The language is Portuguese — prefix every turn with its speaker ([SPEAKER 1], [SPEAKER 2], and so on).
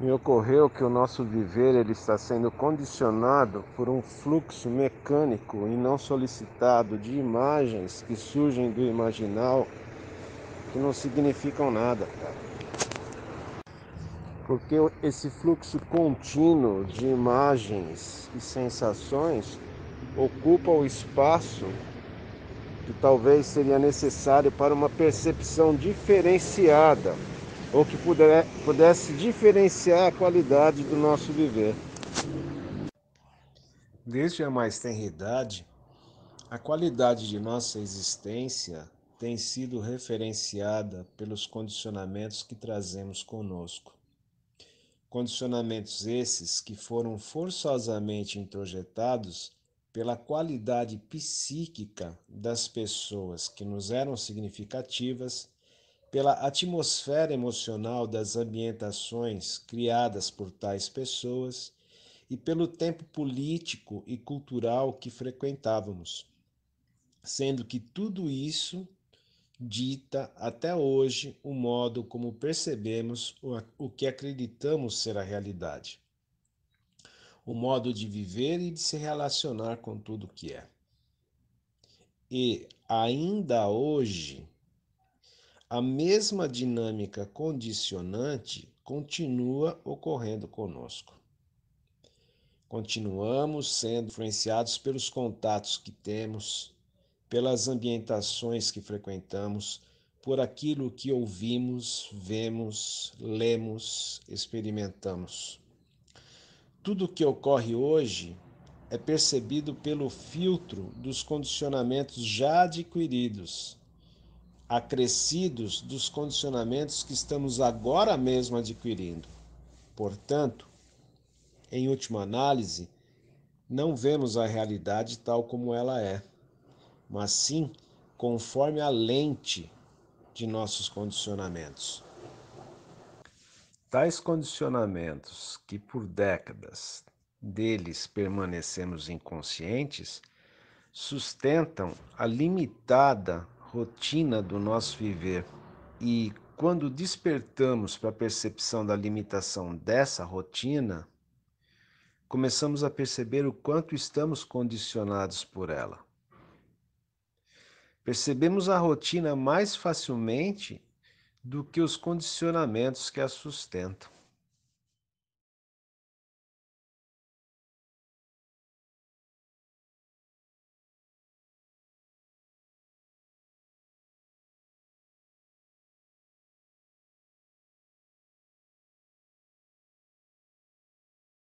[SPEAKER 1] Me ocorreu que o nosso viver ele está sendo condicionado por um fluxo mecânico e não solicitado de imagens que surgem do imaginal que não significam nada, Porque esse fluxo contínuo de imagens e sensações ocupa o espaço que talvez seria necessário para uma percepção diferenciada ou que pudesse diferenciar a qualidade do nosso viver. Desde a mais tenridade, a qualidade de nossa existência tem sido referenciada pelos condicionamentos que trazemos conosco. Condicionamentos esses que foram forçosamente introjetados pela qualidade psíquica das pessoas que nos eram significativas, pela atmosfera emocional das ambientações criadas por tais pessoas e pelo tempo político e cultural que frequentávamos, sendo que tudo isso dita até hoje o modo como percebemos o que acreditamos ser a realidade o modo de viver e de se relacionar com tudo que é. E ainda hoje, a mesma dinâmica condicionante continua ocorrendo conosco. Continuamos sendo influenciados pelos contatos que temos, pelas ambientações que frequentamos, por aquilo que ouvimos, vemos, lemos, experimentamos. Tudo o que ocorre hoje é percebido pelo filtro dos condicionamentos já adquiridos, acrescidos dos condicionamentos que estamos agora mesmo adquirindo. Portanto, em última análise, não vemos a realidade tal como ela é, mas sim conforme a lente de nossos condicionamentos. Tais condicionamentos que por décadas deles permanecemos inconscientes sustentam a limitada rotina do nosso viver. E quando despertamos para a percepção da limitação dessa rotina, começamos a perceber o quanto estamos condicionados por ela. Percebemos a rotina mais facilmente do que os condicionamentos que a sustentam.